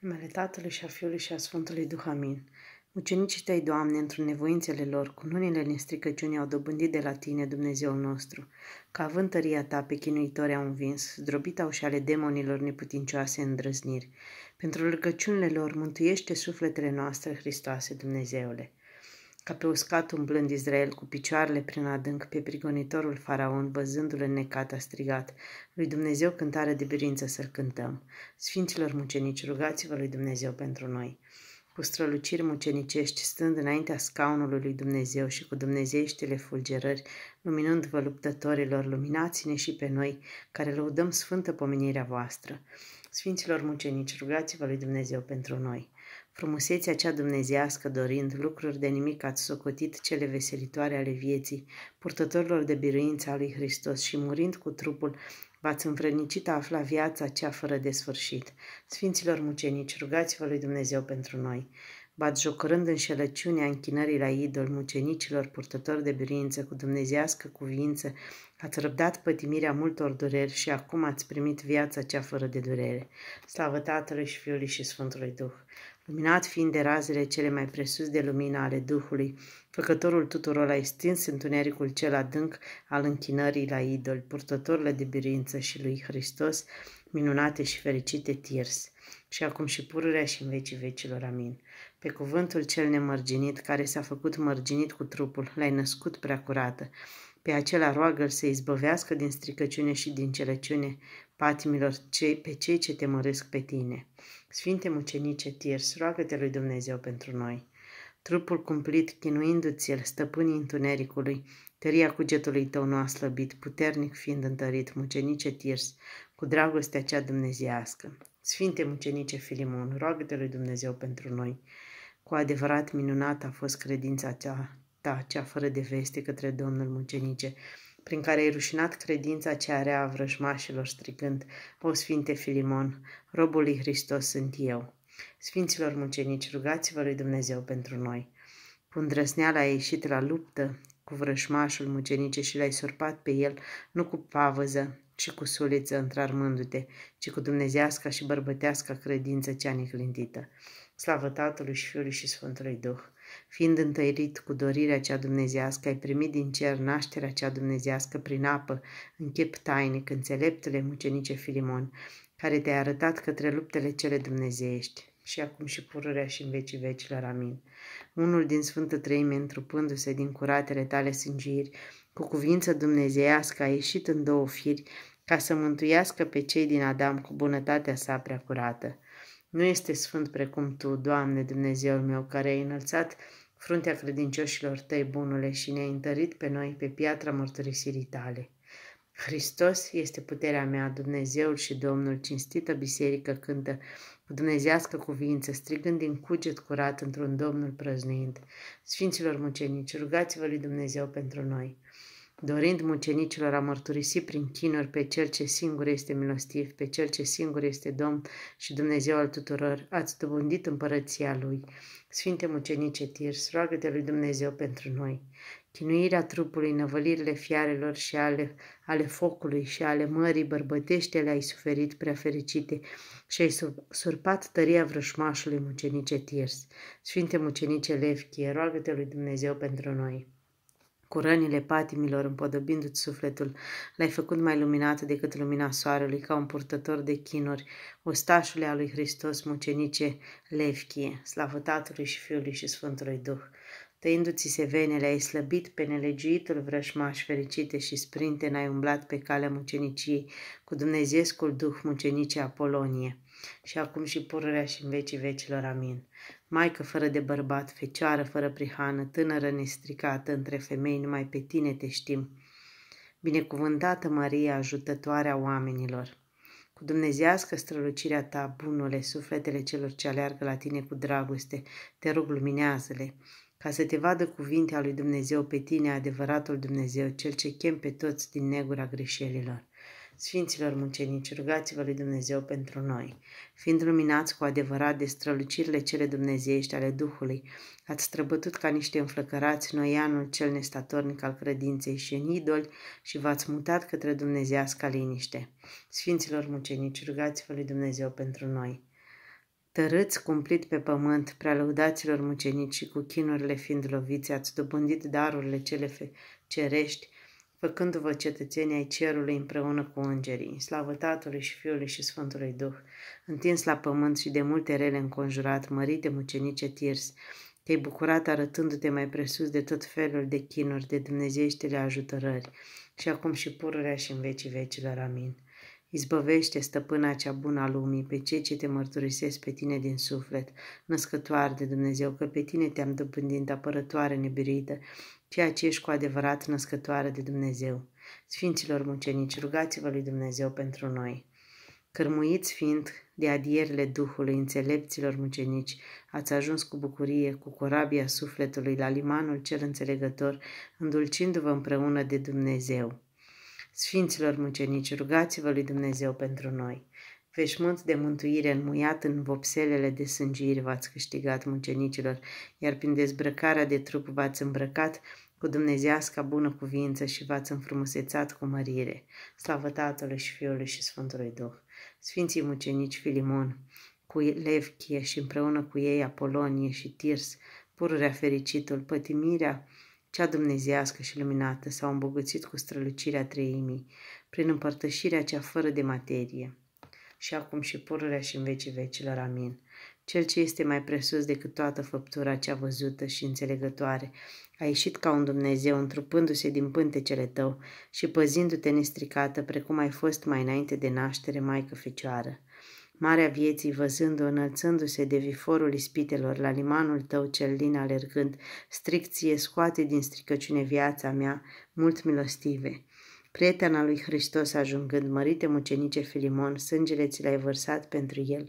numele Tatălui și a Fiului și a Sfântului Duh, amin. Ucenicii tăi, Doamne, într un nevoințele lor, cu nunile din stricăciune au dobândit de la Tine, Dumnezeul nostru, că având tăria Ta pe chinuitori au învins, zdrobit au și ale demonilor neputincioase îndrăzniri. Pentru rugăciunile lor, mântuiește sufletele noastre, Hristoase Dumnezeule ca pe uscat umblând Israel cu picioarele prin adânc pe prigonitorul faraon, văzându-l necat, a strigat, lui Dumnezeu cântare de birință să-l cântăm. Sfinților mucenici, rugați-vă lui Dumnezeu pentru noi. Cu străluciri mucenicești, stând înaintea scaunului lui Dumnezeu și cu dumnezeieștile fulgerări, luminând-vă luptătorilor, luminați-ne și pe noi, care lăudăm sfântă pomenirea voastră. Sfinților mucenici, rugați-vă lui Dumnezeu pentru noi frumusețea cea dumnezească dorind, lucruri de nimic ați socotit cele veselitoare ale vieții, purtătorilor de biruința lui Hristos și murind cu trupul, v-ați înfrănicit a afla viața cea fără de sfârșit. Sfinților mucenici, rugați-vă lui Dumnezeu pentru noi. în șelăciunea închinării la idol mucenicilor purtători de biruință cu dumnezească cuvință, ați răbdat pătimirea multor dureri și acum ați primit viața cea fără de durere. Slavă Tatălui și Fiului și Sfântului Duh! luminat fiind de razele cele mai presus de lumină ale Duhului, făcătorul tuturor a extins întunericul cel adânc al închinării la idol, purtătorile de birință și lui Hristos, minunate și fericite tirs, și acum și pururea și în vecii vecilor. Amin. Pe cuvântul cel nemărginit, care s-a făcut mărginit cu trupul, l-ai născut prea curată, pe acela roagă să izbăvească din stricăciune și din celăciune, patimilor ce, pe cei ce te măresc pe tine. Sfinte mucenice Tirs, roagă-te lui Dumnezeu pentru noi. Trupul cumplit, chinuindu-ți el, stăpânii întunericului, tăria cugetului tău nu a slăbit, puternic fiind întărit, mucenice Tirs, cu dragostea cea Dumnezească. Sfinte mucenice Filimon, roagă-te lui Dumnezeu pentru noi. Cu adevărat minunată a fost credința ta, ta cea fără de veste către Domnul mucenice, prin care ai rușinat credința ce are a vrăjmașilor, strigând, O Sfinte Filimon, robul lui Hristos sunt eu. Sfinților mucenici, rugați-vă lui Dumnezeu pentru noi. Cu îndrăzneala a ieșit la luptă cu vrășmașul mucenice și l-ai surpat pe el, nu cu pavăză, ci cu suliță întrarmându-te, ci cu dumnezească și bărbătească credință cea neclintită. Slavă Tatălui și Fiului și Sfântului Duh! fiind întărit cu dorirea cea dumnezească, ai primit din cer nașterea cea dumnezească prin apă, în chip tainic, înțeleptele mucenice Filimon, care te-a arătat către luptele cele dumnezeiești și acum și pururea și în vecii vecilor. Amin. Unul din Sfântă Treime, întrupându-se din curatele tale sângiri, cu cuvință dumnezeiască a ieșit în două firi, ca să mântuiască pe cei din Adam cu bunătatea sa prea curată. Nu este sfânt precum Tu, Doamne Dumnezeul meu, care ai înălțat fruntea credincioșilor Tăi, bunule, și ne-ai întărit pe noi pe piatra mărturisirii Tale. Hristos este puterea mea, Dumnezeul și Domnul, cinstită biserică cântă cu dumnezească cuvință, strigând din cuget curat într-un Domnul prăznuind. Sfinților mucenici, rugați-vă lui Dumnezeu pentru noi dorind mucenicilor a mărturisi prin chinuri pe Cel ce singur este milostiv, pe Cel ce singur este Domn și Dumnezeu al tuturor, ați dobândit împărăția Lui. Sfinte mucenice tir, roagă-te lui Dumnezeu pentru noi. Chinuirea trupului, năvălirile fiarelor și ale, ale focului și ale mării bărbătește le-ai suferit prea fericite și ai surpat tăria vrășmașului mucenice Tirs. Sfinte mucenice Levchie, roagă-te lui Dumnezeu pentru noi. Cu rănile patimilor împodobindu-ți sufletul, l-ai făcut mai luminat decât lumina soarelui, ca un purtător de chinuri, ostașule al lui Hristos, mucenice, levchie, slavă Tatălui și Fiului și Sfântului Duh. Tăindu-ți se venele, ai slăbit pe nelegiuitul vrășmaș fericite și sprinte, n-ai umblat pe calea muceniciei cu dumnezeescul Duh mucenice Apolonie și acum și pururea și în vecii vecilor. Amin. Maică fără de bărbat, fecioară fără prihană, tânără nestricată, între femei numai pe tine te știm. Binecuvântată Maria, ajutătoarea oamenilor. Cu dumnezească strălucirea ta, bunule, sufletele celor ce aleargă la tine cu dragoste, te rog, luminează-le, ca să te vadă cuvintea lui Dumnezeu pe tine, adevăratul Dumnezeu, cel ce chem pe toți din negura greșelilor. Sfinților muncenici rugați-vă lui Dumnezeu pentru noi. Fiind luminați cu adevărat de strălucirile cele dumnezeiești ale Duhului, ați străbătut ca niște înflăcărați anul cel nestatornic al credinței și în idoli și v-ați mutat către dumnezeiasca liniște. Sfinților muncenici rugați-vă lui Dumnezeu pentru noi. Tărâți cumplit pe pământ, prealăudaților mucenici și cu chinurile fiind loviți, ați dobândit darurile cele cerești, făcându-vă cetățenii ai cerului împreună cu îngerii, slavă Tatălui și Fiului și Sfântului Duh, întins la pământ și de multe rele înconjurat, mărit de mucenice tirs, te-ai bucurat arătându-te mai presus de tot felul de chinuri, de dumnezeieștile ajutorări, și acum și pururea și în vecii vecilor. Amin. Izbăvește, stăpâna cea bună a lumii, pe cei ce te mărturisesc pe tine din suflet, născătoare de Dumnezeu, că pe tine te-am dobândit apărătoare nebirită, ceea ce ești cu adevărat născătoare de Dumnezeu. Sfinților mucenici, rugați-vă lui Dumnezeu pentru noi. Cărmuiți fiind de adierile Duhului înțelepților mucenici, ați ajuns cu bucurie, cu corabia sufletului la limanul cel înțelegător, îndulcindu-vă împreună de Dumnezeu. Sfinților mucenici, rugați-vă lui Dumnezeu pentru noi. Veșmânt de mântuire înmuiat în vopselele de sângiri v-ați câștigat, mucenicilor, iar prin dezbrăcarea de trup v-ați îmbrăcat cu dumnezească bună cuvință și v-ați înfrumusețat cu mărire. Slavă Tatălui și Fiului și Sfântului Duh! Sfinții mucenici Filimon, cu Levchie și împreună cu ei Apolonie și Tirs, pururea fericitul, pătimirea cea dumnezească și luminată s-au îmbogățit cu strălucirea treimii, prin împărtășirea cea fără de materie, și acum și pururea și în vecii vecilor. Amin. Cel ce este mai presus decât toată făptura cea văzută și înțelegătoare, a ieșit ca un Dumnezeu, întrupându-se din pântecele tău și păzindu-te nestricată, precum ai fost mai înainte de naștere, Maică Fecioară. Marea vieții, văzându o înălțându-se de viforul ispitelor la limanul tău cel lin alergând, stricție scoate din stricăciune viața mea, mult milostive prietena lui Hristos ajungând, mărite mucenice Filimon, sângele ți l-ai vărsat pentru el,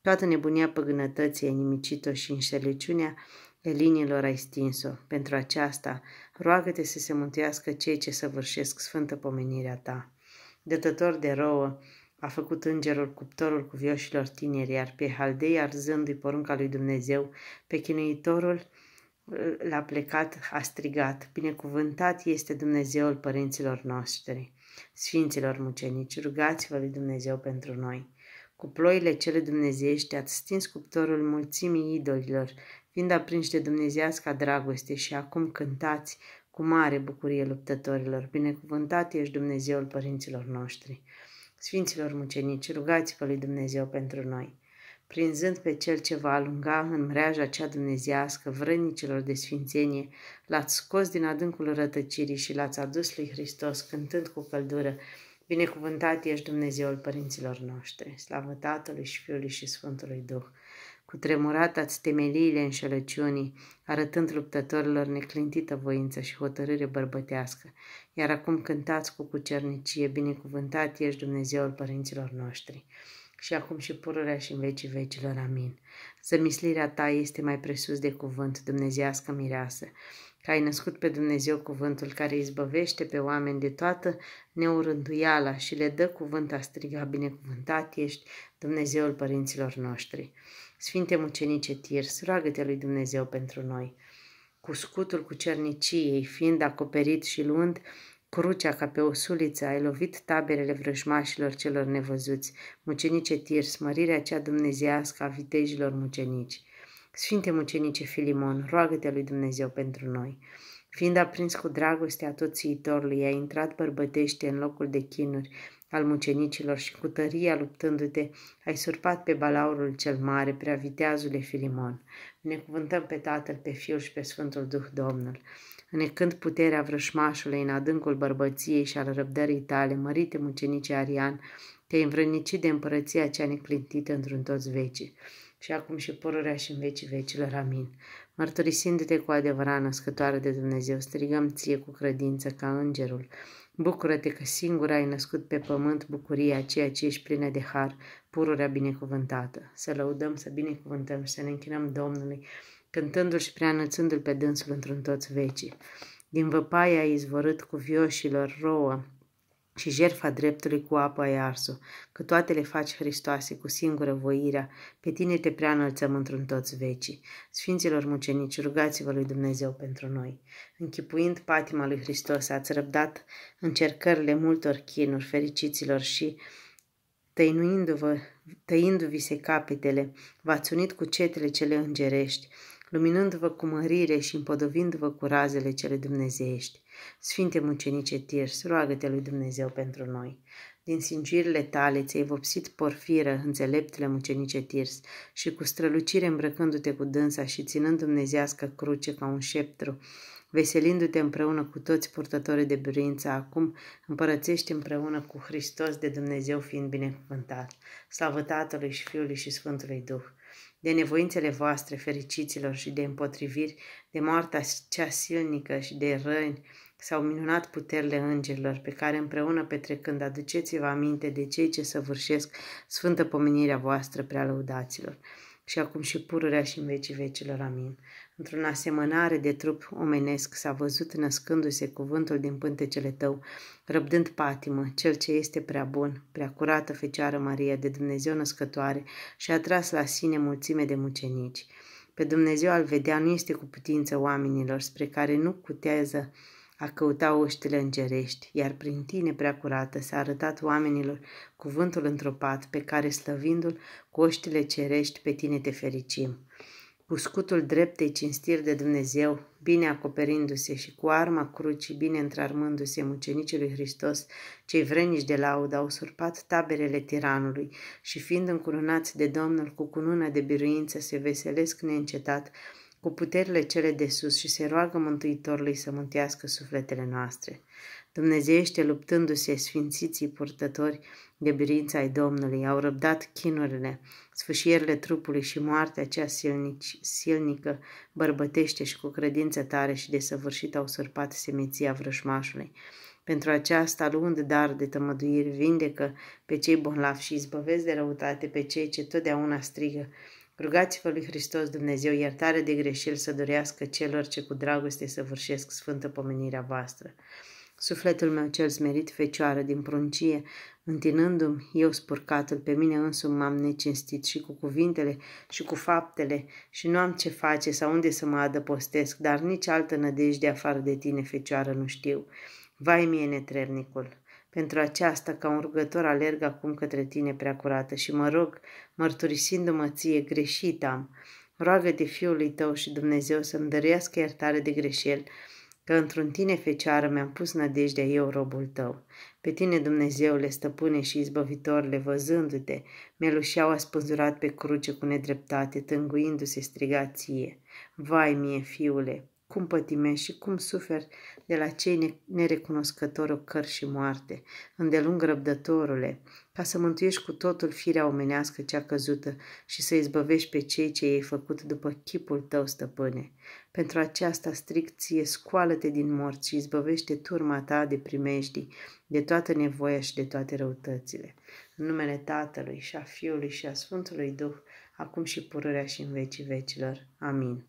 toată nebunia păgânătății ai nimicit-o și înșelăciunea elinilor ai stins-o. Pentru aceasta, roagă-te să se mântuiască cei ce săvârșesc sfântă pomenirea ta. Dătător de rouă, a făcut îngerul cuptorul cuvioșilor tineri, iar pe haldei arzându-i porunca lui Dumnezeu, pe chinuitorul l-a plecat, a strigat, binecuvântat este Dumnezeul părinților noștri, sfinților mucenici, rugați-vă lui Dumnezeu pentru noi. Cu ploile cele dumnezeiești ați stins cuptorul mulțimii idolilor, fiind aprinși de dumnezeiasca dragoste și acum cântați cu mare bucurie luptătorilor, binecuvântat ești Dumnezeul părinților noștri. Sfinților mucenici, rugați-vă lui Dumnezeu pentru noi prinzând pe cel ce va alunga în mreaja cea dumnezească vrănicilor de sfințenie, l-ați scos din adâncul rătăcirii și l-ați adus lui Hristos cântând cu căldură, Binecuvântat ești Dumnezeul părinților noștri, slavă Tatălui și Fiului și Sfântului Duh. Cu tremurat ați temeliile înșelăciunii, arătând luptătorilor neclintită voință și hotărâre bărbătească, iar acum cântați cu cucernicie, binecuvântat ești Dumnezeul părinților noștri și acum și pururea și în vecii vecilor. Amin. Zămislirea ta este mai presus de cuvânt, dumnezească mireasă, că ai născut pe Dumnezeu cuvântul care izbăvește pe oameni de toată neurânduiala și le dă cuvânt a striga, binecuvântat ești, Dumnezeul părinților noștri. Sfinte mucenice Tirs, roagă-te lui Dumnezeu pentru noi. Cu scutul cu cerniciei, fiind acoperit și luând Crucea ca pe o suliță ai lovit taberele vrăjmașilor celor nevăzuți, mucenice tir, smărirea cea dumnezească a vitejilor mucenici. Sfinte mucenice Filimon, roagă-te lui Dumnezeu pentru noi. Fiind aprins cu dragostea toțiitorului, a intrat bărbătește în locul de chinuri al mucenicilor și cu tăria luptându-te, ai surpat pe balaurul cel mare, prea viteazule Filimon. Ne cuvântăm pe Tatăl, pe Fiul și pe Sfântul Duh Domnul. Înecând puterea vrășmașului în adâncul bărbăției și al răbdării tale, mărite mucenice Arian, te-ai învrănicit de împărăția cea neclintită într-un toți vecii și acum și pururea și în vecii vecilor. Amin. Mărturisindu-te cu adevărat născătoare de Dumnezeu, strigăm ție cu credință ca îngerul. Bucură-te că singur ai născut pe pământ bucuria ceea ce ești plină de har, pururea binecuvântată. Să lăudăm, să binecuvântăm și să ne închinăm Domnului, cântându-l și preanățându-l pe dânsul într-un toți vecii. Din văpaia a izvorât vioșilor rouă și jerfa dreptului cu apă ai arsul, că toate le faci Hristoase cu singură voirea, pe tine te preanălțăm într-un toți vecii. Sfinților mucenici, rugați-vă lui Dumnezeu pentru noi. Închipuind patima lui Hristos, ați răbdat încercările multor chinuri, fericiților și tăinuindu-vă, tăindu-vi se capetele, v-ați unit cu cetele cele îngerești, luminându vă cu mărire și împodovindu-vă cu razele cele dumnezeiești. Sfinte mucenice Tirs, roagă-te lui Dumnezeu pentru noi. Din singirile tale ți-ai vopsit porfiră, înțeleptele mucenice Tirs, și cu strălucire îmbrăcându-te cu dânsa și ținând dumnezească cruce ca un șeptru, veselindu-te împreună cu toți purtătorii de biruință, acum împărățești împreună cu Hristos de Dumnezeu fiind binecuvântat. Slavă Tatălui și Fiului și Sfântului Duh! de nevoințele voastre, fericiților și de împotriviri, de moartea cea silnică și de răni, s-au minunat puterile îngerilor, pe care împreună petrecând aduceți-vă aminte de cei ce săvârșesc sfântă pomenirea voastră, prea lăudaților Și acum și pururea și în vecii vecilor. Amin. Într-un asemănare de trup omenesc s-a văzut născându-se cuvântul din pântecele tău, răbdând patimă, cel ce este prea bun, prea curată Fecioară Maria de Dumnezeu născătoare și a tras la sine mulțime de mucenici. Pe Dumnezeu al vedea nu este cu putință oamenilor spre care nu cutează a căuta oștile îngerești, iar prin tine, prea curată, s-a arătat oamenilor cuvântul întropat pe care, slăvindu-l cu oștile cerești, pe tine te fericim cu scutul dreptei cinstiri de Dumnezeu, bine acoperindu-se și cu arma crucii, bine întrarmându-se mucenicii Hristos, cei vrenici de laud au surpat taberele tiranului și fiind încurunați de Domnul cu cunună de biruință se veselesc neîncetat cu puterile cele de sus și se roagă Mântuitorului să mântuiască sufletele noastre. Dumnezeiește luptându-se sfințiții purtători de birința ai Domnului, au răbdat chinurile, sfâșierile trupului și moartea cea silnic, silnică, bărbătește și cu credință tare și desăvârșit au surpat semeția vrăjmașului. Pentru aceasta, luând dar de tămăduiri, vindecă pe cei bonlavi și izbăvesc de răutate pe cei ce totdeauna strigă. Rugați-vă lui Hristos Dumnezeu iertare de greșeli să dorească celor ce cu dragoste săvârșesc sfântă pomenirea voastră. Sufletul meu cel smerit, fecioară din pruncie, întinându-mi eu spurcatul pe mine însumi m-am necinstit și cu cuvintele și cu faptele și nu am ce face sau unde să mă adăpostesc, dar nici altă nădejde afară de tine, fecioară, nu știu. Vai mie netrebnicul! Pentru aceasta, ca un rugător, alerg acum către tine, prea curată, și mă rog, mărturisindu-mă ție, greșit am. Roagă de Fiului tău și Dumnezeu să-mi dăruiască iertare de greșeli, că într-un tine, Fecioară, mi-am pus nădejdea eu, robul tău. Pe tine, Dumnezeule, stăpâne și izbăvitorile, văzându-te, melușeau a spânzurat pe cruce cu nedreptate, tânguindu-se strigație. Vai mie, fiule, cum pătimești și cum suferi de la cei nerecunoscători ocări și moarte, îndelung răbdătorule, ca să mântuiești cu totul firea omenească cea căzută și să izbăvești pe cei ce i-ai făcut după chipul tău, stăpâne. Pentru aceasta stricție scoală-te din morți și izbăvește turma ta de primejdii, de toată nevoia și de toate răutățile. În numele Tatălui și a Fiului și a Sfântului Duh, acum și pururea și în vecii vecilor. Amin.